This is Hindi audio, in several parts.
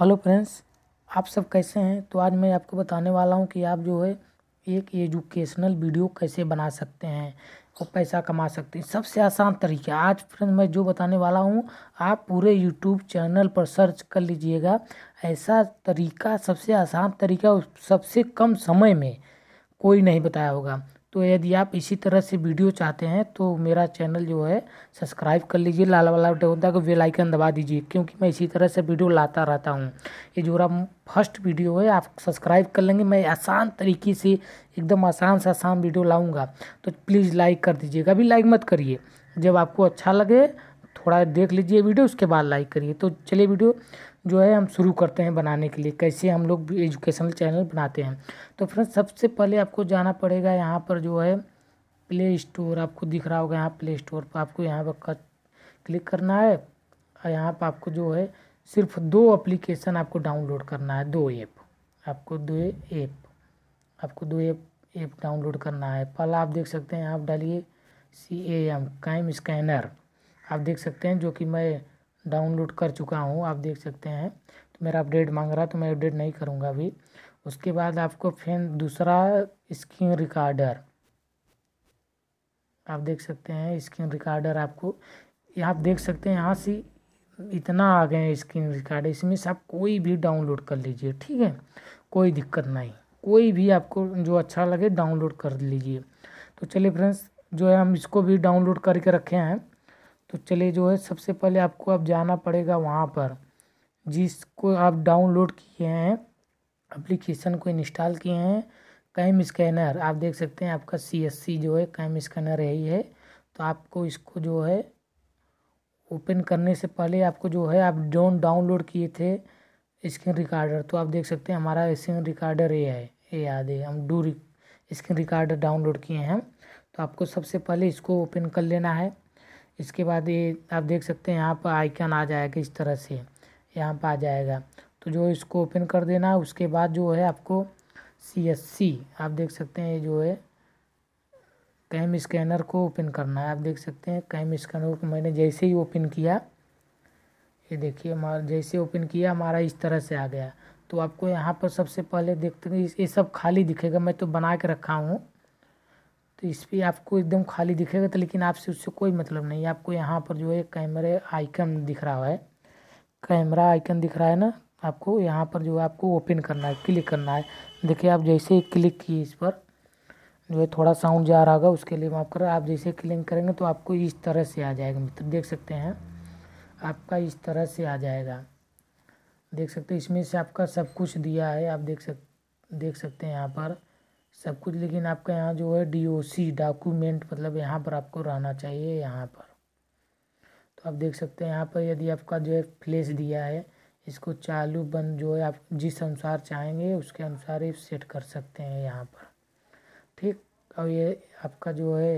हेलो फ्रेंड्स आप सब कैसे हैं तो आज मैं आपको बताने वाला हूं कि आप जो है एक एजुकेशनल वीडियो कैसे बना सकते हैं और पैसा कमा सकते हैं सबसे आसान तरीका आज फ्रेंड मैं जो बताने वाला हूं आप पूरे यूट्यूब चैनल पर सर्च कर लीजिएगा ऐसा तरीका सबसे आसान तरीका सबसे कम समय में कोई नहीं बताया होगा तो यदि आप इसी तरह से वीडियो चाहते हैं तो मेरा चैनल जो है सब्सक्राइब कर लीजिए लाल वाला डोंदा को आइकन दबा दीजिए क्योंकि मैं इसी तरह से वीडियो लाता रहता हूँ ये जो फर्स्ट वीडियो है आप सब्सक्राइब कर लेंगे मैं आसान तरीके से एकदम आसान से आसान वीडियो लाऊँगा तो प्लीज़ लाइक कर दीजिएगा अभी लाइक मत करिए जब आपको अच्छा लगे थोड़ा देख लीजिए वीडियो उसके बाद लाइक करिए तो चलिए वीडियो जो है हम शुरू करते हैं बनाने के लिए कैसे हम लोग एजुकेशनल चैनल बनाते हैं तो फ्रेंड्स सबसे पहले आपको जाना पड़ेगा यहाँ पर जो है प्ले स्टोर आपको दिख रहा होगा यहाँ प्ले स्टोर पर आपको यहाँ पर क्लिक करना है और यहाँ पर आपको जो है सिर्फ दो एप्लीकेशन आपको डाउनलोड करना है दो ऐप आपको दो ऐप आपको दो ऐप ऐप डाउनलोड करना है पहला आप देख सकते हैं आप डालिए C A M CamScanner आप देख सकते हैं जो कि मैं डाउनलोड कर चुका हूँ आप देख सकते हैं तो मेरा अपडेट मांग रहा तो मैं अपडेट नहीं करूँगा अभी उसके बाद आपको फिर दूसरा स्क्रीन रिकॉर्डर आप देख सकते हैं स्क्रीन रिकॉर्डर आपको आप देख सकते हैं यहाँ से इतना आ गए हैं स्क्रीन रिकॉर्डर इसमें से आप कोई भी डाउनलोड कर लीजिए ठीक है कोई दिक्कत नहीं कोई भी आपको जो अच्छा लगे डाउनलोड कर लीजिए तो चलिए फ्रेंड्स जो है हम इसको भी डाउनलोड करके रखे हैं तो चलिए जो है सबसे पहले आपको अब जाना पड़ेगा वहाँ पर जिसको आप डाउनलोड किए हैं एप्लीकेशन को इंस्टॉल किए हैं कैम स्कैनर आप देख सकते हैं आपका सी जो है कैम स्कैनर यही है तो आपको इसको जो है ओपन करने से पहले आपको जो है आप जोन डाउनलोड किए थे स्क्रीन रिकॉर्डर तो आप देख सकते हैं हमारा स्क्रीन रिकॉर्डर ये है ये याद है हम डू स्क्रीन रिकॉर्डर डाउनलोड किए हैं तो आपको सबसे पहले इसको ओपन कर लेना है इसके बाद ये आप देख सकते हैं यहाँ पर आइकन आ जाएगा इस तरह से यहाँ पर आ जाएगा तो जो इसको ओपन कर देना है उसके बाद जो है आपको सी एस सी आप देख सकते हैं ये जो है कैम स्कैनर को ओपन करना है आप देख सकते हैं कैम स्कैनर को मैंने जैसे ही ओपन किया ये देखिए हमारा जैसे ओपन किया हमारा इस तरह से आ गया तो आपको यहाँ पर सबसे पहले देखते ये सब खाली दिखेगा मैं तो बना के रखा हूँ तो इस पर आपको एकदम खाली दिखेगा तो लेकिन आपसे उससे कोई मतलब नहीं आपको यहाँ पर जो है कैमरे आइकन दिख रहा है कैमरा आइकन दिख रहा है ना आपको यहाँ पर जो है आपको ओपन करना है क्लिक करना है देखिए आप जैसे ही क्लिक किए इस पर जो है थोड़ा साउंड जा रहा होगा उसके लिए माफ़ कर आप जैसे क्लिक करेंगे तो आपको इस तरह से आ जाएगा मित्र देख सकते हैं आपका इस तरह से आ जाएगा देख सकते हैं इसमें से आपका सब कुछ दिया है आप देख सक देख सकते हैं यहाँ पर सब कुछ लेकिन आपका यहाँ जो है डीओसी डॉक्यूमेंट मतलब यहाँ पर आपको रहना चाहिए यहाँ पर तो आप देख सकते हैं यहाँ पर यदि आपका जो है फ्लेस दिया है इसको चालू बंद जो है आप जिस अनुसार चाहेंगे उसके अनुसार ही सेट कर सकते हैं यहाँ पर ठीक और ये आपका जो है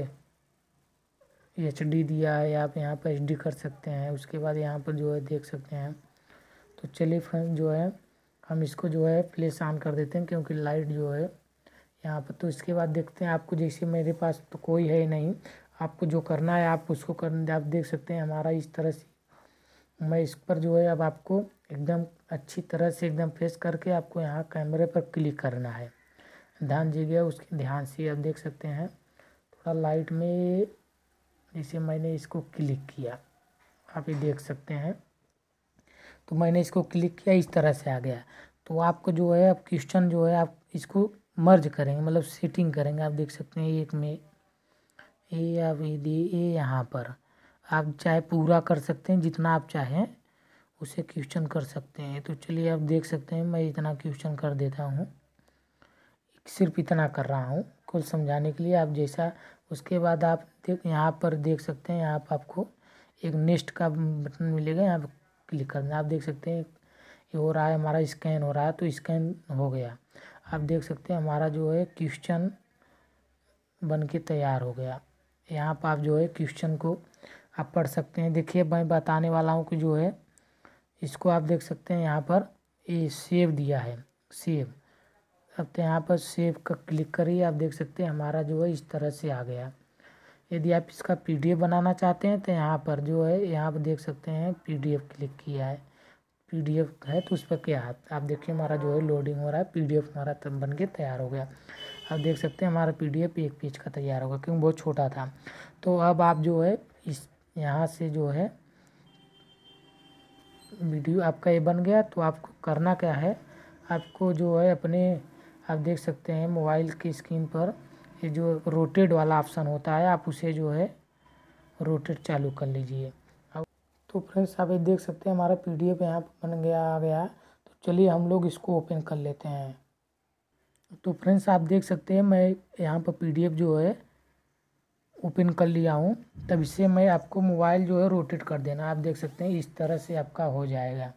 एच डी दिया है आप यहाँ पर एच डी कर सकते हैं उसके बाद यहाँ पर जो है देख सकते हैं तो चलिए फ्रेंड जो है हम इसको जो है प्लेस ऑन कर देते हैं क्योंकि लाइट जो है यहाँ पर तो इसके बाद देखते हैं आपको जैसे मेरे पास तो कोई है नहीं आपको जो करना है आप उसको कर आप देख सकते हैं हमारा इस तरह से मैं इस पर जो है अब आपको एकदम अच्छी तरह से एकदम फेस करके आपको यहाँ कैमरे पर क्लिक करना है ध्यान दीजिएगा उसके ध्यान से आप देख सकते हैं थोड़ा लाइट में जैसे मैंने इसको क्लिक किया आप ये देख सकते हैं तो मैंने इसको क्लिक किया इस तरह से आ गया तो आपको जो है अब क्वेश्चन जो है आप इसको मर्ज करेंगे मतलब सेटिंग करेंगे आप देख सकते हैं एक में ये आप ये ये यहाँ पर आप चाहे पूरा कर सकते हैं जितना आप चाहें उसे क्वेश्चन कर सकते हैं तो चलिए आप देख सकते हैं मैं इतना क्वेश्चन कर देता हूँ सिर्फ इतना कर रहा हूँ कुछ समझाने के लिए आप जैसा उसके बाद आप देख यहाँ पर देख सकते हैं यहाँ पर आपको एक नेक्स्ट का बटन मिलेगा यहाँ पर क्लिक करना आप देख सकते हैं ये हो रहा है हमारा स्कैन हो रहा है तो स्कैन हो गया आप देख सकते हैं हमारा जो है क्वेश्चन बन के तैयार हो गया यहाँ पर आप जो है क्वेश्चन को आप पढ़ सकते हैं देखिए मैं बताने वाला हूँ कि जो है इसको आप देख सकते हैं यहाँ पर ये सेव दिया है सेव अब तो यहाँ पर सेव का क्लिक करिए आप देख सकते हैं हमारा जो है इस तरह से आ गया यदि आप इसका पीडीएफ बनाना चाहते हैं तो यहाँ पर जो है यहाँ पर देख सकते हैं पीडीएफ क्लिक किया है पीडीएफ है तो उस पर क्या है आप देखिए हमारा जो है लोडिंग हो रहा है पीडीएफ हमारा तब बन के तैयार हो गया आप देख सकते हैं हमारा पीडीएफ एक पेज का तैयार होगा क्योंकि बहुत छोटा था तो अब आप जो है इस यहाँ से जो है वीडियो आपका ये बन गया तो आपको करना क्या है आपको जो है अपने आप देख सकते हैं मोबाइल की स्क्रीन पर ये जो रोटेड वाला ऑप्शन होता है आप उसे जो है रोटेट चालू कर लीजिए तो फ्रेंड्स आप ये देख सकते हैं हमारा पी डी एफ यहाँ पर बन गया आ गया तो चलिए हम लोग इसको ओपन कर लेते हैं तो फ्रेंड्स आप देख सकते हैं मैं यहाँ पर पी डी एफ जो है ओपन कर लिया हूँ तब इससे मैं आपको मोबाइल जो है रोटेट कर देना आप देख सकते हैं इस तरह से आपका हो जाएगा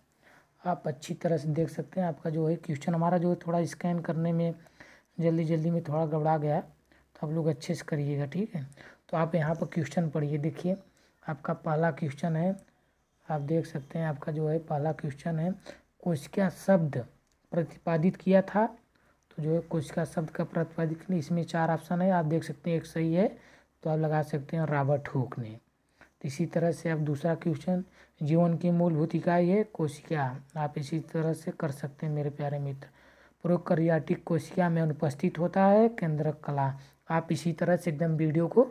आप अच्छी तरह से देख सकते हैं आपका जो है क्वेश्चन हमारा जो है थोड़ा स्कैन करने में जल्दी जल्दी में थोड़ा गड़बड़ा गया तो आप लोग अच्छे से करिएगा ठीक है तो आप यहाँ पर क्वेश्चन पढ़िए देखिए आपका पहला क्वेश्चन है आप देख सकते हैं आपका जो है पहला क्वेश्चन है कोशिका शब्द प्रतिपादित किया था तो जो है कोशिका शब्द का प्रतिपादित इसमें चार ऑप्शन है आप देख सकते हैं एक सही है तो आप लगा सकते हैं रॉबर्ट हुक ने तो इसी तरह से आप दूसरा क्वेश्चन जीवन की मूलभूत इकाई है कोशिका आप इसी तरह से कर सकते हैं मेरे प्यारे मित्र प्रोकरियाटिक कोशिका में अनुपस्थित होता है केंद्रक कला आप इसी तरह से एकदम वीडियो को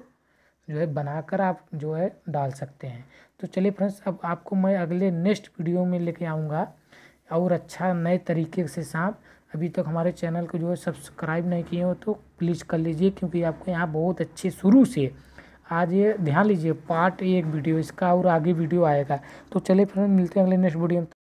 जो है बनाकर आप जो है डाल सकते हैं तो चलिए फ्रेंड्स अब आपको मैं अगले नेक्स्ट वीडियो में लेके आऊँगा और अच्छा नए तरीके से सांप अभी तक हमारे चैनल को जो है सब्सक्राइब नहीं किए हो तो प्लीज़ कर लीजिए क्योंकि आपको यहाँ बहुत अच्छे शुरू से आज ये ध्यान लीजिए पार्ट एक वीडियो इसका और आगे वीडियो आएगा तो चलिए फ्रेंड मिलते हैं अगले नेक्स्ट वीडियो में